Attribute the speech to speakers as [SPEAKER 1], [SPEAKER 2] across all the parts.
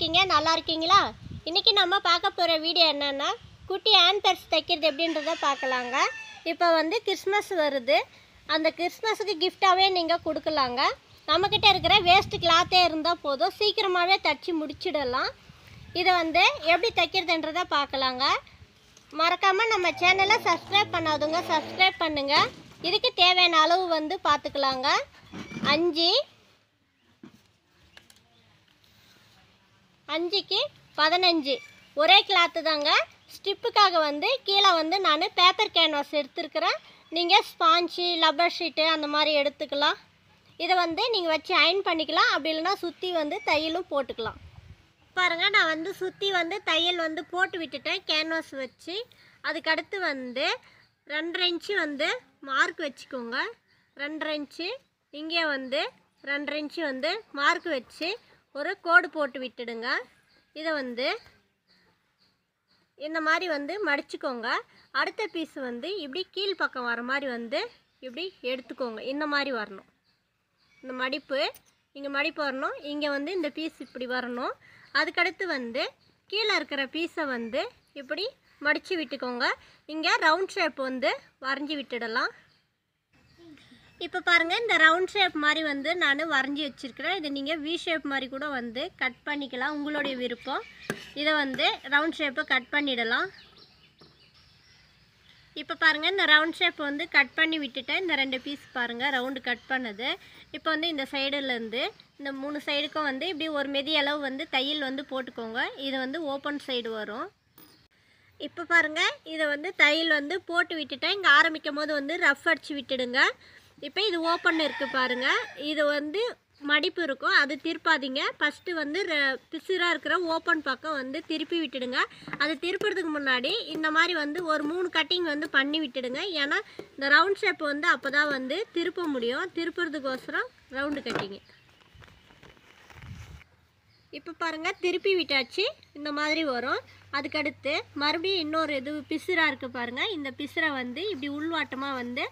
[SPEAKER 1] இருக்கீங்க நல்லா இருக்கீங்களா இன்றைக்கி நம்ம பார்க்க போகிற வீடியோ என்னென்னா குட்டி ஆன்தர்ஸ் தைக்கிறது எப்படின்றத பார்க்கலாங்க இப்போ வந்து கிறிஸ்மஸ் வருது அந்த கிறிஸ்மஸுக்கு கிஃப்டாகவே நீங்கள் கொடுக்கலாங்க நம்மக்கிட்ட இருக்கிற வேஸ்ட்டு கிளாத்தே இருந்தால் போதும் சீக்கிரமாகவே தைச்சி முடிச்சிடலாம் இதை வந்து எப்படி தைக்கிறதுன்றதை பார்க்கலாங்க மறக்காமல் நம்ம சேனலை சப்ஸ்கிரைப் பண்ணாதுங்க சப்ஸ்கிரைப் பண்ணுங்கள் இதுக்கு தேவையான அளவு வந்து பார்த்துக்கலாங்க அஞ்சு அஞ்சுக்கு பதினஞ்சு ஒரே கிளாத்து தாங்க ஸ்டிப்புக்காக வந்து கீழே வந்து நான் பேப்பர் கேன்வாஸ் எடுத்துருக்கிறேன் நீங்கள் ஸ்பாஞ்சு லப்பர் ஷீட்டு அந்த மாதிரி எடுத்துக்கலாம் இதை வந்து நீங்கள் வச்சு அயன் பண்ணிக்கலாம் அப்படி இல்லைனா சுற்றி வந்து தையலும் போட்டுக்கலாம் பாருங்கள் நான் வந்து சுற்றி வந்து தையல் வந்து போட்டு விட்டுட்டேன் கேன்வாஸ் வச்சு அதுக்கடுத்து வந்து ரெண்டரை இன்ச்சு வந்து மார்க் வச்சுக்கோங்க ரெண்டரை இன்ச்சு இங்கே வந்து ரெண்டரை இன்ச்சு வந்து மார்க் வச்சு ஒரு கோடு போட்டு விட்டுடுங்க இதை வந்து இந்த மாதிரி வந்து மடிச்சுக்கோங்க அடுத்த பீஸ் வந்து இப்படி கீழ் பக்கம் வர மாதிரி வந்து இப்படி எடுத்துக்கோங்க இந்த மாதிரி வரணும் இந்த மடிப்பு இங்கே மடிப்பு வரணும் இங்கே வந்து இந்த பீஸ் இப்படி வரணும் அதுக்கடுத்து வந்து கீழே இருக்கிற பீஸை வந்து இப்படி மடித்து விட்டுக்கோங்க இங்கே ரவுண்ட் ஷேப் வந்து வரைஞ்சி விட்டுடலாம் இப்போ பாருங்கள் இந்த ரவுண்ட் ஷேப் மாதிரி வந்து நான் வரைஞ்சி வச்சுருக்கிறேன் இதை நீங்கள் வி ஷேப் மாதிரி கூட வந்து கட் பண்ணிக்கலாம் உங்களுடைய விருப்பம் இதை வந்து ரவுண்ட் ஷேப்பை கட் பண்ணிடலாம் இப்போ பாருங்கள் இந்த ரவுண்ட் ஷேப் வந்து கட் பண்ணி விட்டுட்டேன் இந்த ரெண்டு பீஸ் பாருங்கள் ரவுண்டு கட் பண்ணது இப்போ வந்து இந்த சைடுலேருந்து இந்த மூணு சைடுக்கும் வந்து இப்படி ஒரு மெதி அளவு வந்து தையல் வந்து போட்டுக்கோங்க இது வந்து ஓப்பன் சைடு வரும் இப்போ பாருங்கள் இதை வந்து தையல் வந்து போட்டு விட்டுட்டேன் இங்கே ஆரம்பிக்கும் போது வந்து ரஃப் அடித்து விட்டுடுங்க இப்போ இது ஓப்பன் இருக்குது பாருங்கள் இது வந்து மடிப்பு இருக்கும் அது திருப்பாதீங்க ஃபஸ்ட்டு வந்து பிசுராக இருக்கிற ஓப்பன் பக்கம் வந்து திருப்பி விட்டுடுங்க அது திருப்புறதுக்கு முன்னாடி இந்த மாதிரி வந்து ஒரு மூணு கட்டிங் வந்து பண்ணி விட்டுடுங்க ஏன்னா இந்த ரவுண்ட் ஷேப் வந்து அப்போ தான் வந்து திருப்ப முடியும் திருப்புறதுக்கோசரம் ரவுண்டு கட்டிங்கு இப்போ பாருங்கள் திருப்பி விட்டாச்சு இந்த மாதிரி வரும் அதுக்கடுத்து மறுபடியும் இன்னொரு இது பிசுராக இருக்குது பாருங்கள் இந்த பிசுரை வந்து இப்படி உள்வாட்டமாக வந்து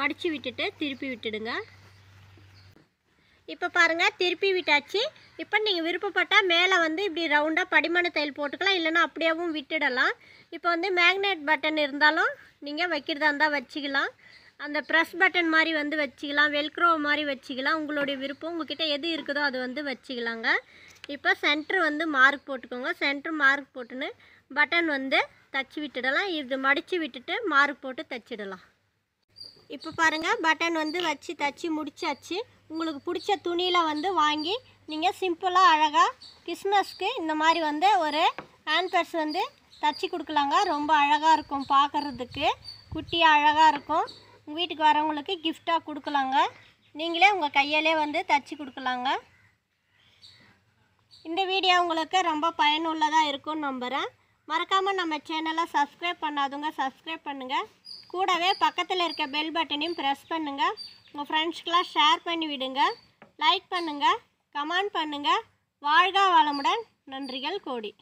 [SPEAKER 1] மடித்து விட்டுட்டு திருப்பி விட்டுடுங்க இப்போ பாருங்கள் திருப்பி விட்டாச்சு இப்போ நீங்கள் விருப்பப்பட்டால் மேலே வந்து இப்படி ரவுண்டாக படிமண தையல் போட்டுக்கலாம் இல்லைன்னா அப்படியேவும் விட்டுடலாம் இப்போ வந்து மேக்னெட் பட்டன் இருந்தாலும் நீங்கள் வைக்கிறதா இருந்தால் வச்சுக்கலாம் அந்த ப்ரெஸ் பட்டன் மாதிரி வந்து வச்சுக்கலாம் வெல்க்ரோ மாதிரி வச்சுக்கலாம் உங்களுடைய விருப்பம் உங்ககிட்ட எது இருக்குதோ அது வந்து வச்சுக்கலாங்க இப்போ சென்ட்ரு வந்து மார்க் போட்டுக்கோங்க சென்ட்ரு மார்க் போட்டுன்னு பட்டன் வந்து தச்சு விட்டுடலாம் இது மடித்து விட்டுட்டு மார்க் போட்டு தச்சிடலாம் இப்போ பாருங்கள் பட்டன் வந்து வச்சு தச்சு முடிச்சாச்சு உங்களுக்கு பிடிச்ச துணியில் வந்து வாங்கி நீங்கள் சிம்பிளாக அழகாக கிறிஸ்மஸ்க்கு இந்த மாதிரி வந்து ஒரு ஹேண்ட் பர்ஸ் வந்து தச்சு கொடுக்கலாங்க ரொம்ப அழகாக இருக்கும் பார்க்குறதுக்கு குட்டியாக அழகாக இருக்கும் உங்கள் வீட்டுக்கு வரவங்களுக்கு கிஃப்டாக கொடுக்கலாங்க நீங்களே உங்கள் கையாலே வந்து தச்சு கொடுக்கலாங்க இந்த வீடியோ உங்களுக்கு ரொம்ப பயனுள்ளதாக இருக்கும்னு நம்புகிறேன் மறக்காமல் நம்ம சேனலை சப்ஸ்கிரைப் பண்ணாதவங்க சப்ஸ்கிரைப் பண்ணுங்கள் கூடவே பக்கத்தில் இருக்க பெல் பட்டனையும் ப்ரெஸ் பண்ணுங்கள் உங்கள் ஃப்ரெண்ட்ஸ்க்கெலாம் ஷேர் பண்ணி விடுங்க லைக் பண்ணுங்கள் கமெண்ட் பண்ணுங்கள் வாழ்க வளமுடன் நன்றிகள் கோடி